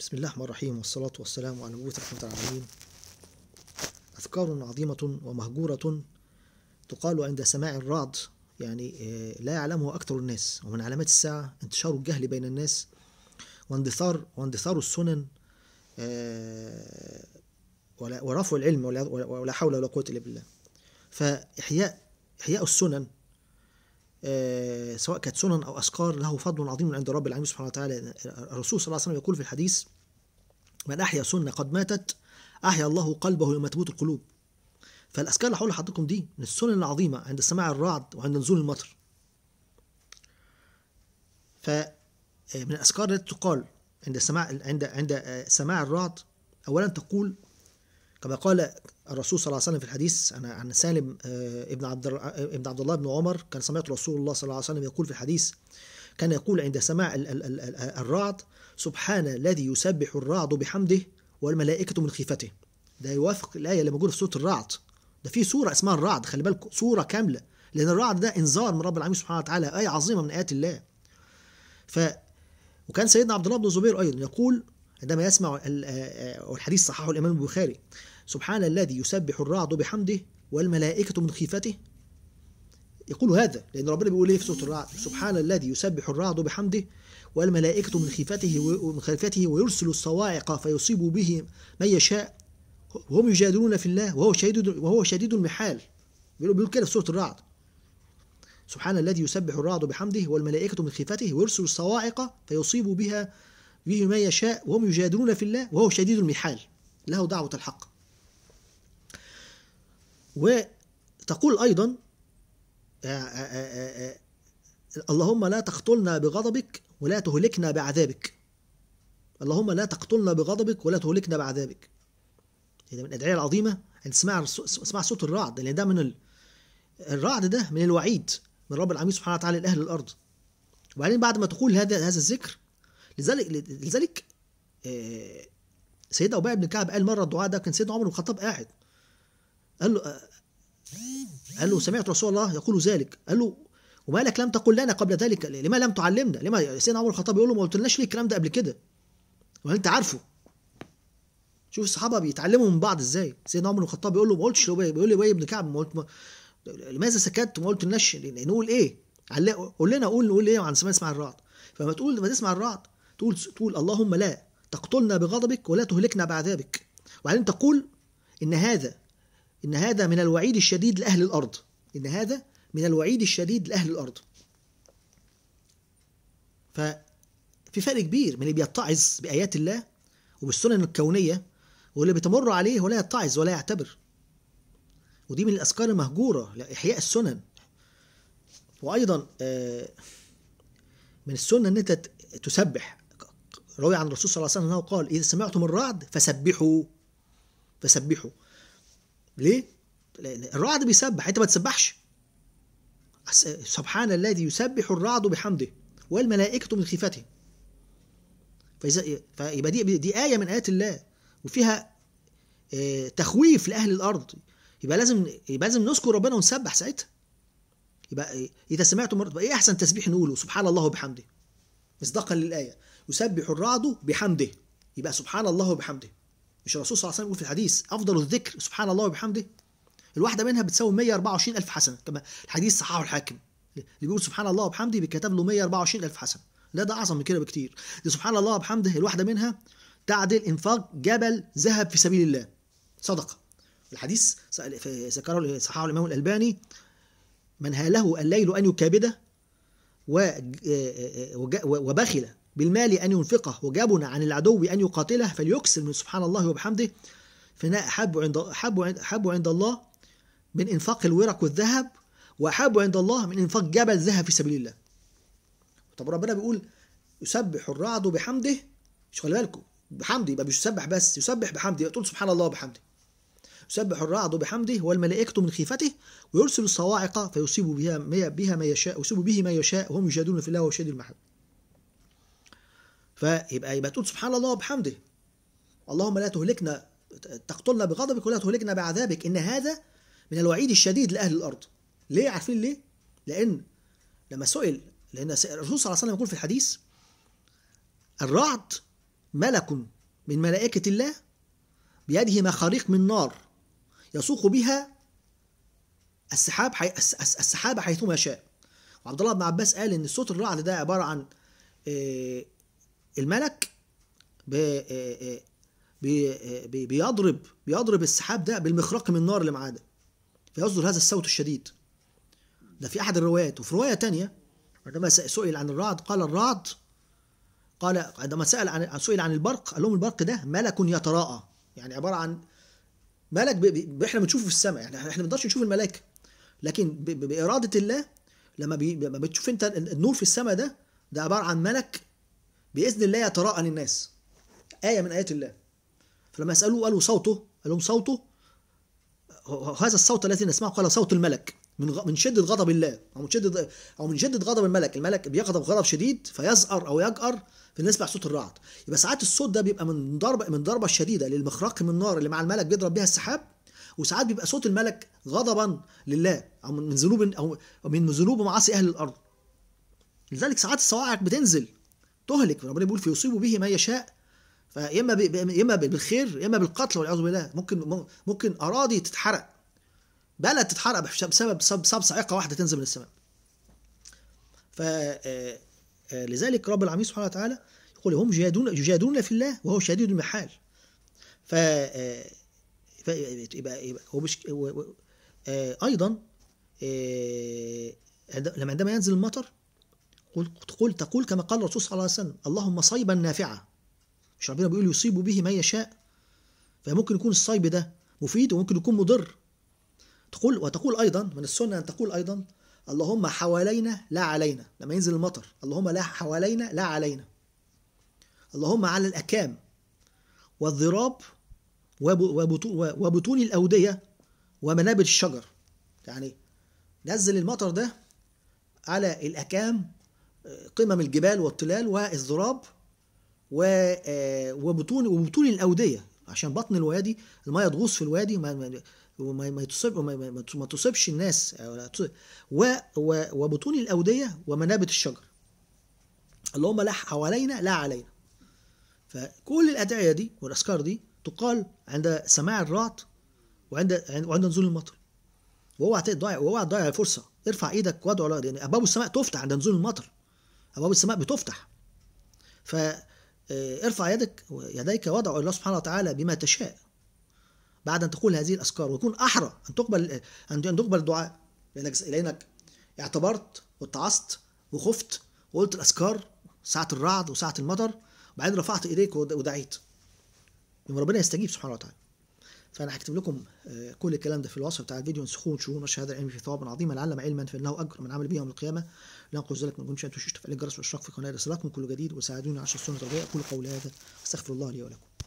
بسم الله الرحمن الرحيم والصلاة والسلام على مبعوث رحمة العالمين أذكار عظيمة ومهجورة تقال عند سماع الرعد يعني آه، لا يعلمه أكثر الناس ومن علامات الساعة انتشار الجهل بين الناس واندثار واندثار السنن آه، ورفع العلم ولا حول ولا قوة إلا بالله فإحياء إحياء السنن آه، سواء كانت سنن أو اذكار له فضل عظيم عند رب العالمين سبحانه وتعالى الرسول صلى الله عليه وسلم يقول في الحديث من أحيا سنة قد ماتت أحيا الله قلبه يوم تموت القلوب فالأذكار اللي هقول لحضرتكم دي من السنن العظيمة عند سماع الرعد وعند نزول المطر ف آه، من الأذكار التي تقال عند سماع عند عند آه، سماع الرعد أولا تقول كما قال الرسول صلى الله عليه وسلم في الحديث عن عن سالم آه، ابن عبد آه، ابن عبد الله بن عمر كان سمعت رسول الله صلى الله عليه وسلم يقول في الحديث كان يقول عند سماع الرعد سبحان الذي يسبح الرعد بحمده والملائكة من خيفته ده يوافق الآية اللي موجودة في سورة الرعد ده في سورة اسمها الرعد خلي بالكم سورة كاملة لأن الرعد ده إنذار من رب العالمين سبحانه وتعالى آية عظيمة من آيات الله ف وكان سيدنا عبد الله بن الزبير أيضا يقول عندما يسمع آه، الحديث صححه الإمام البخاري سبحان الذي يسبح الرعد بحمده والملائكة من خيفته يقول هذا لأن ربنا بيقول إيه في سورة الرعد سبحان الذي يسبح الرعد بحمده والملائكة من خيفته ومن خلفته ويرسل الصواعق فيصيب به من يشاء وهم يجادلون في الله وهو شديد وهو شديد المحال بيقول كده في سورة الرعد سبحان الذي يسبح الرعد بحمده والملائكة من خيفته ويرسل الصواعق فيصيب بها به ما يشاء وهم يجادلون في الله وهو شديد المحال له دعوة الحق وتقول أيضا آه، آه، آه، اللهم لا تقتلنا بغضبك ولا تهلكنا بعذابك اللهم لا تقتلنا بغضبك ولا تهلكنا بعذابك هذا من الأدعية العظيمة أن تسمع اسمع صوت الرعد لأن ده من الرعد ده من الوعيد من رب العالمين سبحانه وتعالى لأهل الأرض وبعدين بعد ما تقول هذا هذا الذكر لذلك لذلك سيدنا أبي بن كعب قال مرة الدعاء ده كان سيدنا عمر بن الخطاب قاعد قال له قال له سمعت رسول الله يقول ذلك قال له وما لك لم تقل لنا قبل ذلك لما لم تعلمنا لما سيدنا عمر الخطاب يقول له ما قلتلناش ليه الكلام ده قبل كده وهل انت عارفه شوف الصحابه بيتعلموا من بعض ازاي سيدنا عمر الخطاب بيقول له ما قلتش لابي بيقول لي ابي بن كعب ما قلت ما لماذا سكت وما قلتلناش نقول ايه قول لنا قول نقول ايه عن سمع اسمع الرعد فما تقول ما تسمع الرعد تقول تقول اللهم لا تقتلنا بغضبك ولا تهلكنا بعذابك وبعدين تقول ان هذا إن هذا من الوعيد الشديد لأهل الأرض إن هذا من الوعيد الشديد لأهل الأرض ففي فرق كبير من اللي بيتعظ بآيات الله وبالسنن الكونية واللي بتمر عليه ولا يتعظ ولا يعتبر ودي من الأذكار المهجورة لإحياء السنن وأيضا آه، من السنة أن أنت تسبح روي عن الرسول صلى الله عليه وسلم أنه قال إذا سمعتم الرعد فسبحوا فسبحوا ليه؟ لأن الرعد بيسبح أنت ما تسبحش سبحان الذي يسبح الرعد بحمده والملائكة من خيفته فإذا فيبقى دي, دي آية من آيات الله وفيها آه، تخويف لأهل الأرض يبقى لازم يبقى لازم نذكر ربنا ونسبح ساعتها يبقى إذا سمعتم إيه أحسن تسبيح نقوله سبحان الله وبحمده مصداقا للآية يسبح الرعد بحمده يبقى سبحان الله وبحمده مش الرسول صلى الله عليه وسلم يقول في الحديث افضل الذكر سبحان الله وبحمده الواحده منها بتساوي 124 الف حسنه كما الحديث صححه الحاكم اللي بيقول سبحان الله وبحمده بيتكتب له 124 الف حسنه لا ده اعظم من كده بكتير دي سبحان الله وبحمده الواحده منها تعدل انفاق جبل ذهب في سبيل الله صدقه الحديث ذكره صححه الامام الالباني من هاله الليل ان يكابده آه، آه، آه، وبخل بالمال أن ينفقه وجبن عن العدو أن يقاتله فليكسر من سبحان الله وبحمده فناء أحب عند, أحب عند, أحب عند الله من إنفاق الورق والذهب وأحب عند الله من إنفاق جبل ذهب في سبيل الله طب ربنا بيقول يسبح الرعد بحمده مش خلي بالكم بحمده يبقى مش يسبح بس يسبح بحمده يقول سبحان الله وبحمده يسبح الرعد بحمده والملائكة من خيفته ويرسل الصواعق فيصيب بها بها ما يشاء يصيب به ما يشاء وهم يجادلون في الله وشديد المحب فيبقى يبقى تقول سبحان الله وبحمده اللهم لا تهلكنا تقتلنا بغضبك ولا تهلكنا بعذابك ان هذا من الوعيد الشديد لاهل الارض ليه عارفين ليه لان لما سئل لان الرسول صلى الله عليه وسلم يقول في الحديث الرعد ملك من ملائكه الله بيده مخاريق من نار يسوق بها السحاب حي... السحابه حيثما شاء وعبد الله بن عباس قال ان صوت الرعد ده عباره عن إيه الملك آه، آه، آه، بيضرب بيضرب السحاب ده بالمخرق من النار اللي معاه ده فيصدر هذا الصوت الشديد ده في احد الروايات وفي روايه تانية عندما سئل عن الرعد قال الرعد قال عندما سال عن سئل عن البرق قال لهم البرق ده ملك يتراءى يعني عباره عن ملك احنا بنشوفه في السماء يعني احنا ما بنقدرش نشوف الملائكه لكن باراده الله لما لما بتشوف انت النور في السماء ده ده عباره عن ملك باذن الله يتراءى للناس ايه من ايات الله فلما سالوه قالوا صوته قال لهم صوته هذا الصوت الذي نسمعه قال صوت الملك من من شده غضب الله او من شده او من شده غضب الملك الملك بيغضب غضب شديد فيزأر او يجأر في بقى صوت الرعد يبقى ساعات الصوت ده بيبقى من ضربه من ضربه شديده للمخرق من النار اللي مع الملك بيضرب بيها السحاب وساعات بيبقى صوت الملك غضبا لله او من ذنوب او من ذنوب معاصي اهل الارض لذلك ساعات الصواعق بتنزل تهلك ربنا بيقول فيصيب به ما يشاء فاما اما بالخير اما بالقتل والعياذ بالله ممكن ممكن اراضي تتحرق بلد تتحرق بسبب بسبب صاعقه واحده تنزل من السماء ف آه، آه، لذلك رب العالمين سبحانه وتعالى يقول هم يجادون يجادون في الله وهو شديد المحال ف آه، يبقى يبقى هو مش عندما ينزل المطر تقول تقول كما قال الرسول صلى الله عليه وسلم اللهم صيبا نافعا مش ربنا بيقول يصيب به من يشاء فممكن يكون الصيب ده مفيد وممكن يكون مضر تقول وتقول أيضا من السنة أن تقول أيضا اللهم حوالينا لا علينا لما ينزل المطر اللهم لا حوالينا لا علينا اللهم على الأكام والضراب وبطون الأودية ومنابت الشجر يعني نزل المطر ده على الأكام قمم الجبال والتلال والذراب آه، وبطون وبطون الاوديه عشان بطن الوادي الميه تغوص في الوادي ما وما ما تصيب ما تصيبش الناس وبطون الاوديه ومنابت الشجر اللهم لا حوالينا لا علينا فكل الادعيه دي والاذكار دي تقال عند سماع الرعد وعند وعند نزول المطر واوعى تضيع واوعى تضيع الفرصه ارفع ايدك وادعو الله يعني ابواب السماء تفتح عند نزول المطر ابواب السماء بتفتح ف آه، ارفع يدك يديك وضع الله سبحانه وتعالى بما تشاء بعد ان تقول هذه الاذكار ويكون احرى ان تقبل ان تقبل الدعاء لانك لانك اعتبرت واتعظت وخفت وقلت الاذكار ساعه الرعد وساعه المطر وبعدين رفعت ايديك ودعيت ربنا يستجيب سبحانه وتعالى فانا هكتب لكم آه، كل الكلام ده في الوصف بتاع الفيديو انسخوه وانشروه نشر هذا العلم في ثواب عظيما لعلم علما فانه اجر من عمل به يوم القيامه لا انقذ ذلك من جنش انتم تفعل الجرس والاشتراك في قناه رسالتكم كل جديد وساعدوني على السنه الرضاء كل قولي هذا استغفر الله لي ولكم